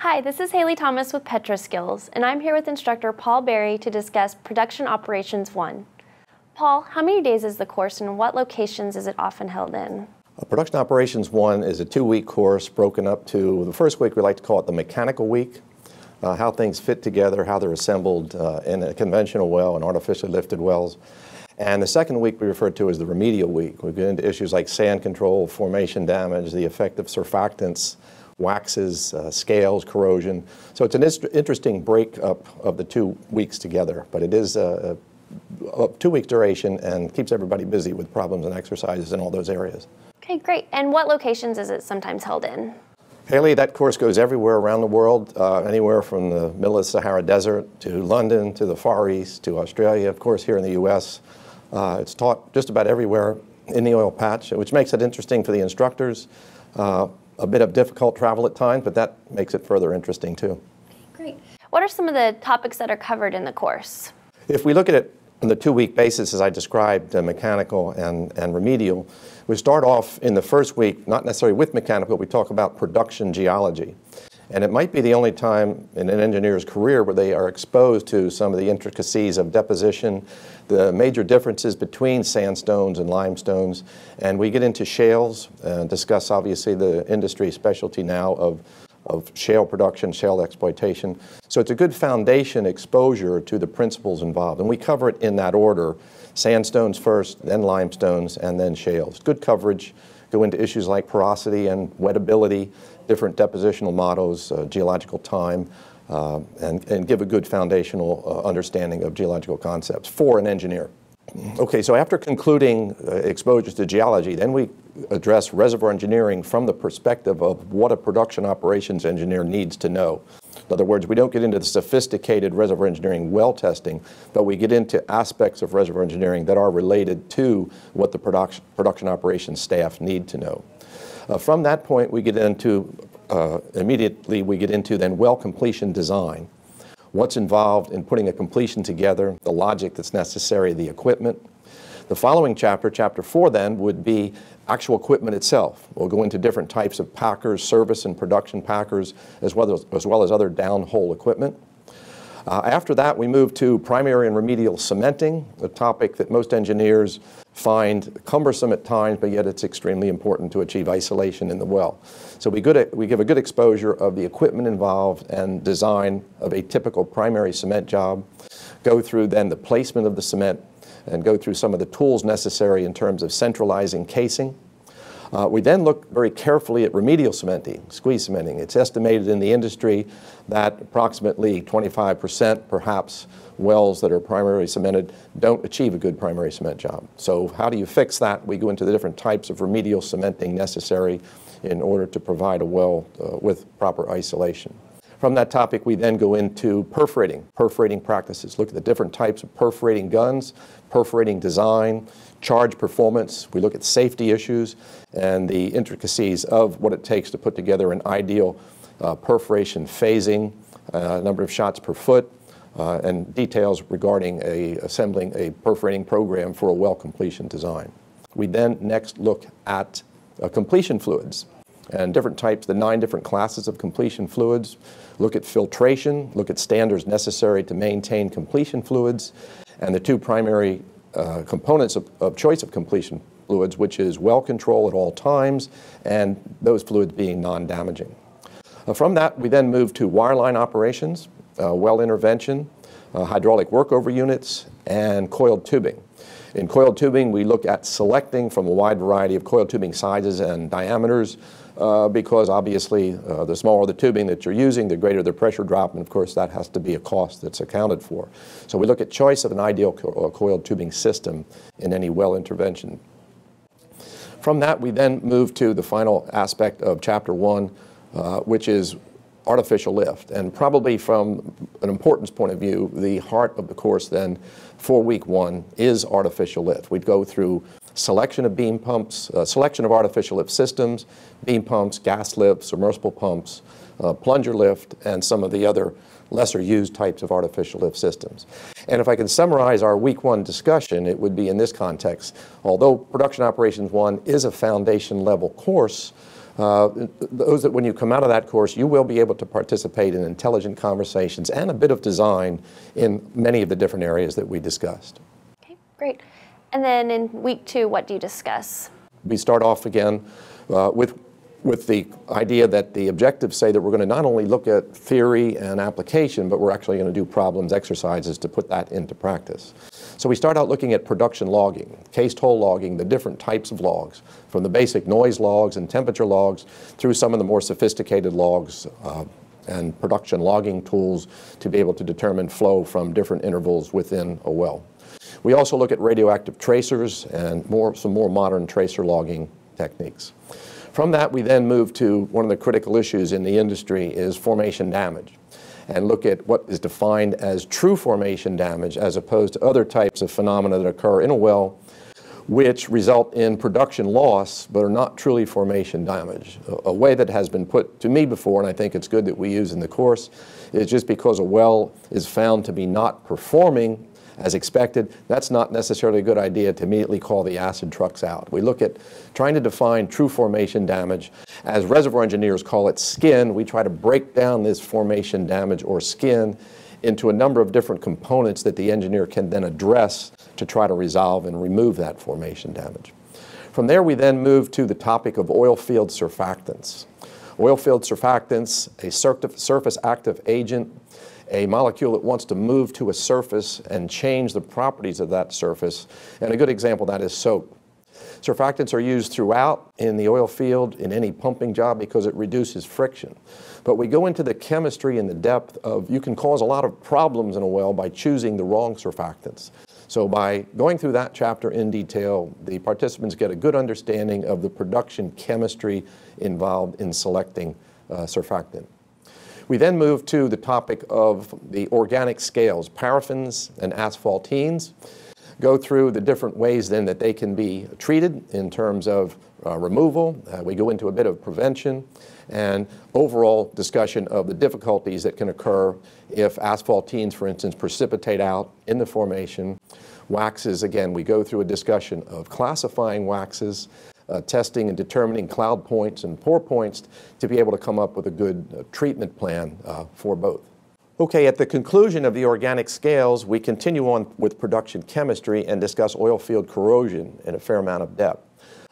Hi, this is Haley Thomas with Petra Skills, and I'm here with instructor Paul Berry to discuss Production Operations 1. Paul, how many days is the course and what locations is it often held in? Production Operations 1 is a two-week course broken up to, the first week we like to call it the mechanical week, uh, how things fit together, how they're assembled uh, in a conventional well and artificially lifted wells. And the second week we refer to as the remedial week. We get into issues like sand control, formation damage, the effect of surfactants waxes, uh, scales, corrosion. So it's an interesting breakup of the two weeks together, but it is a, uh, a, uh, two week duration and keeps everybody busy with problems and exercises in all those areas. Okay, great. And what locations is it sometimes held in? Haley, that course goes everywhere around the world, uh, anywhere from the middle of the Sahara Desert to London to the Far East to Australia, of course, here in the U.S. Uh, it's taught just about everywhere in the oil patch, which makes it interesting for the instructors. Uh, a bit of difficult travel at times, but that makes it further interesting too. Great. What are some of the topics that are covered in the course? If we look at it on the two week basis, as I described, uh, mechanical and, and remedial, we start off in the first week, not necessarily with mechanical, we talk about production geology. And it might be the only time in an engineer's career where they are exposed to some of the intricacies of deposition, the major differences between sandstones and limestones. And we get into shales and discuss, obviously, the industry specialty now of, of shale production, shale exploitation. So it's a good foundation exposure to the principles involved. And we cover it in that order sandstones first, then limestones, and then shales. Good coverage. Go into issues like porosity and wettability different depositional models, uh, geological time, uh, and, and, give a good foundational uh, understanding of geological concepts for an engineer. Okay, so after concluding uh, exposures to geology, then we address reservoir engineering from the perspective of what a production operations engineer needs to know. In other words, we don't get into the sophisticated reservoir engineering well testing, but we get into aspects of reservoir engineering that are related to what the production, production operations staff need to know. Uh, from that point, we get into uh, immediately we get into then well completion design. What's involved in putting a completion together, the logic that's necessary, the equipment. The following chapter, chapter four then, would be actual equipment itself. We'll go into different types of packers, service and production packers, as well as, as, well as other downhole equipment. Uh, after that, we moved to primary and remedial cementing, a topic that most engineers find cumbersome at times, but yet it's extremely important to achieve isolation in the well. So we, good, we give a good exposure of the equipment involved and design of a typical primary cement job, go through then the placement of the cement, and go through some of the tools necessary in terms of centralizing casing, uh, we then look very carefully at remedial cementing, squeeze cementing. It's estimated in the industry that approximately 25%, perhaps, wells that are primarily cemented don't achieve a good primary cement job. So how do you fix that? We go into the different types of remedial cementing necessary in order to provide a well uh, with proper isolation. From that topic, we then go into perforating, perforating practices, look at the different types of perforating guns, perforating design, charge performance. We look at safety issues and the intricacies of what it takes to put together an ideal uh, perforation phasing, uh, number of shots per foot, uh, and details regarding a, assembling a perforating program for a well completion design. We then next look at uh, completion fluids and different types, the nine different classes of completion fluids, look at filtration, look at standards necessary to maintain completion fluids, and the two primary uh, components of, of choice of completion fluids, which is well control at all times, and those fluids being non-damaging. Uh, from that, we then move to wireline operations, uh, well intervention, uh, hydraulic workover units, and coiled tubing. In coiled tubing, we look at selecting from a wide variety of coiled tubing sizes and diameters uh, because obviously uh, the smaller the tubing that you're using, the greater the pressure drop, and of course that has to be a cost that's accounted for. So we look at choice of an ideal co uh, coiled tubing system in any well intervention. From that, we then move to the final aspect of Chapter 1, uh, which is artificial lift. And probably from an importance point of view, the heart of the course then for week one is artificial lift. We'd go through selection of beam pumps, uh, selection of artificial lift systems, beam pumps, gas lifts, submersible pumps, uh, plunger lift, and some of the other lesser used types of artificial lift systems. And if I can summarize our week one discussion, it would be in this context. Although Production Operations 1 is a foundation level course, uh, those that when you come out of that course, you will be able to participate in intelligent conversations and a bit of design in many of the different areas that we discussed. Okay, great. And then in week two, what do you discuss? We start off again uh, with with the idea that the objectives say that we're going to not only look at theory and application, but we're actually going to do problems, exercises to put that into practice. So we start out looking at production logging, case toll logging, the different types of logs, from the basic noise logs and temperature logs through some of the more sophisticated logs uh, and production logging tools to be able to determine flow from different intervals within a well. We also look at radioactive tracers and more, some more modern tracer logging techniques. From that, we then move to one of the critical issues in the industry is formation damage and look at what is defined as true formation damage as opposed to other types of phenomena that occur in a well which result in production loss but are not truly formation damage. A, a, way that has been put to me before, and I think it's good that we use in the course, is just because a well is found to be not performing as expected, that's not necessarily a good idea to immediately call the acid trucks out. We look at trying to define true formation damage. As reservoir engineers call it skin, we try to break down this formation damage or skin into a number of different components that the engineer can then address to try to resolve and remove that formation damage. From there, we then move to the topic of oil field surfactants oil field surfactants, a surface active agent, a molecule that wants to move to a surface and change the properties of that surface. And a good example that is soap. Surfactants are used throughout in the oil field in any pumping job because it reduces friction. But we go into the chemistry and the depth of you can cause a lot of problems in a well by choosing the wrong surfactants. So by going through that chapter in detail, the participants get a good understanding of the production chemistry involved in selecting uh, surfactant. We then move to the topic of the organic scales, paraffins and asphaltenes, go through the different ways then that they can be treated in terms of uh, removal. Uh, we go into a bit of prevention and overall discussion of the difficulties that can occur if asphaltenes, for instance, precipitate out in the formation Waxes, again, we go through a discussion of classifying waxes, uh, testing and determining cloud points and pore points to be able to come up with a good uh, treatment plan uh, for both. Okay, at the conclusion of the organic scales, we continue on with production chemistry and discuss oil field corrosion in a fair amount of depth.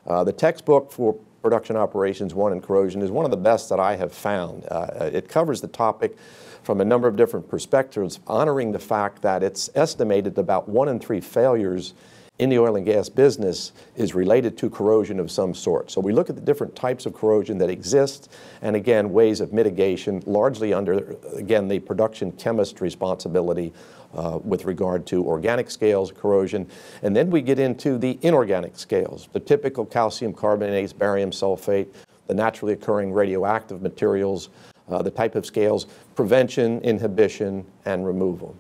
Uh, the textbook for Production Operations 1 in Corrosion is one of the best that I have found. Uh, uh, it covers the topic from a number of different perspectives, honoring the fact that it's estimated about one in three failures in the oil and gas business is related to corrosion of some sort. So we look at the different types of corrosion that exist and again ways of mitigation largely under again the production chemist responsibility uh, with regard to organic scales corrosion. And then we get into the inorganic scales, the typical calcium carbonates, barium sulfate, the naturally occurring radioactive materials, uh, the type of scales, prevention, inhibition, and removal.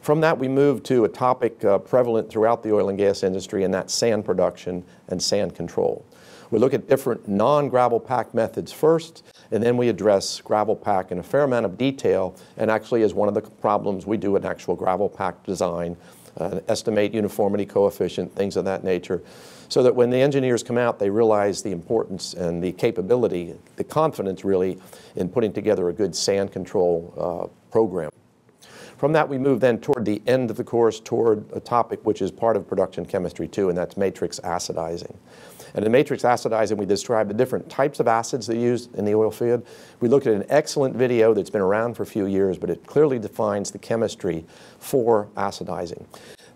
From that, we moved to a topic uh, prevalent throughout the oil and gas industry, and that's sand production and sand control. We look at different non-gravel pack methods first, and then we address gravel pack in a fair amount of detail, and actually is one of the problems we do in actual gravel pack design, uh, estimate uniformity coefficient, things of that nature, so that when the engineers come out, they realize the importance and the capability, the confidence really, in putting together a good sand control uh, program. From that, we move then toward the end of the course toward a topic which is part of production chemistry too, and that's matrix acidizing. And in matrix acidizing, we describe the different types of acids that are used in the oil field. We looked at an excellent video that's been around for a few years, but it clearly defines the chemistry for acidizing.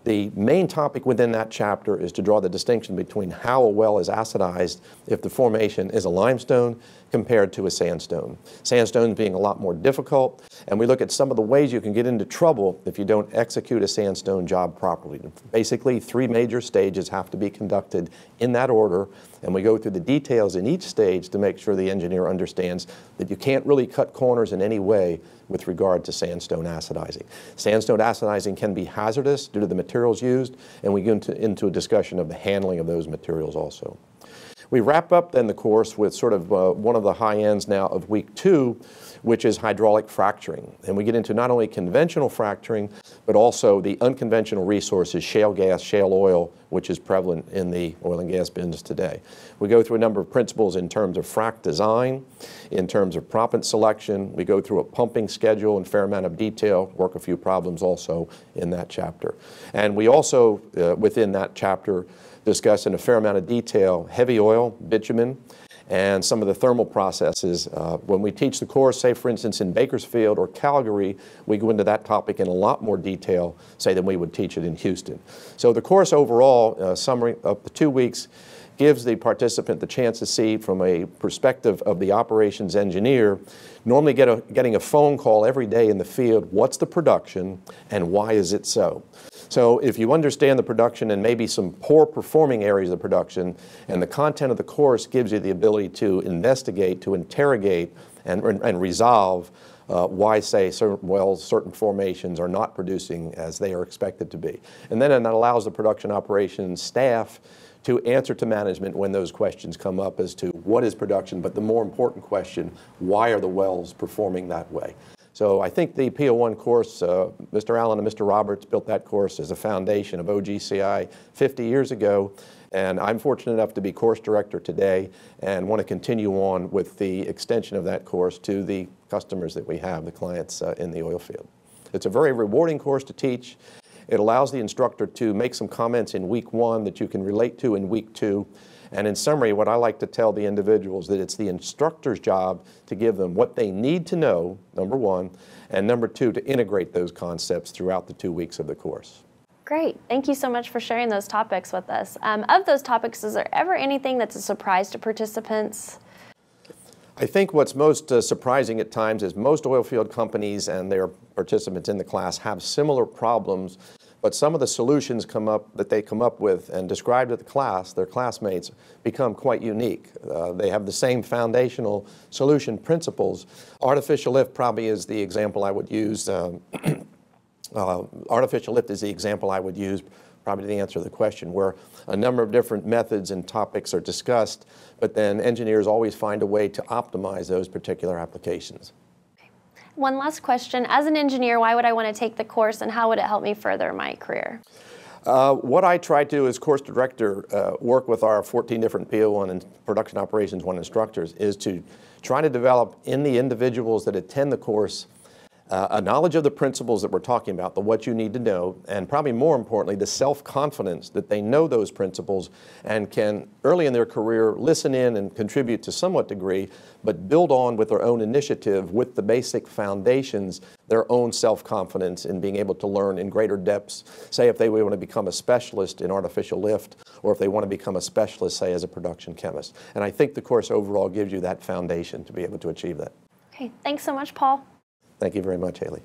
The main topic within that chapter is to draw the distinction between how a well is acidized if the formation is a limestone compared to a sandstone. Sandstone being a lot more difficult, and we look at some of the ways you can get into trouble if you don't execute a sandstone job properly. Basically, three major stages have to be conducted in that order, and we go through the details in each stage to make sure the engineer understands that you can't really cut corners in any way with regard to sandstone acidizing. Sandstone acidizing can be hazardous due to the materials used, and we go into, into a discussion of the handling of those materials also. We wrap up then the course with sort of uh, one of the high ends now of week two, which is hydraulic fracturing. And we get into not only conventional fracturing, but also the unconventional resources, shale gas, shale oil, which is prevalent in the oil and gas business today. We go through a number of principles in terms of frac design, in terms of proppant selection. We go through a pumping schedule in fair amount of detail, work a few problems also in that chapter. And we also, uh, within that chapter, discuss in a fair amount of detail heavy oil, bitumen, and some of the thermal processes. Uh, when we teach the course, say for instance in Bakersfield or Calgary, we go into that topic in a lot more detail, say, than we would teach it in Houston. So the course overall, uh, summary of the two weeks, gives the participant the chance to see from a perspective of the operations engineer, normally get a, getting a phone call every day in the field, what's the production and why is it so? So if you understand the production and maybe some poor performing areas of production, and the content of the course gives you the ability to investigate, to interrogate, and, and resolve uh, why, say, certain wells, certain formations are not producing as they are expected to be. And then and that allows the production operations staff to answer to management when those questions come up as to what is production, but the more important question, why are the wells performing that way? So I think the PO1 course, uh, Mr. Allen and Mr. Roberts built that course as a foundation of OGCI 50 years ago. And I'm fortunate enough to be course director today and want to continue on with the extension of that course to the customers that we have, the clients uh, in the oil field. It's a very rewarding course to teach. It allows the instructor to make some comments in week one that you can relate to in week two and in summary, what I like to tell the individuals that it's the instructor's job to give them what they need to know, number one, and number two, to integrate those concepts throughout the two weeks of the course. Great. Thank you so much for sharing those topics with us. Um, of those topics, is there ever anything that's a surprise to participants? I think what's most uh, surprising at times is most oil field companies and their participants in the class have similar problems, but some of the solutions come up that they come up with and describe to the class, their classmates, become quite unique. Uh, they have the same foundational solution principles. Artificial lift probably is the example I would use. Um, uh, artificial lift is the example I would use probably the answer to the question, where a number of different methods and topics are discussed but then engineers always find a way to optimize those particular applications. One last question. As an engineer, why would I want to take the course and how would it help me further my career? Uh, what I try to do as course director, uh, work with our 14 different PO1 and production operations one instructors, is to try to develop in the individuals that attend the course uh, a knowledge of the principles that we're talking about, the what you need to know, and probably more importantly, the self-confidence that they know those principles and can, early in their career, listen in and contribute to somewhat degree, but build on with their own initiative with the basic foundations, their own self-confidence in being able to learn in greater depths. Say if they want to become a specialist in artificial lift, or if they want to become a specialist, say as a production chemist. And I think the course overall gives you that foundation to be able to achieve that. Okay, thanks so much, Paul. Thank you very much, Haley.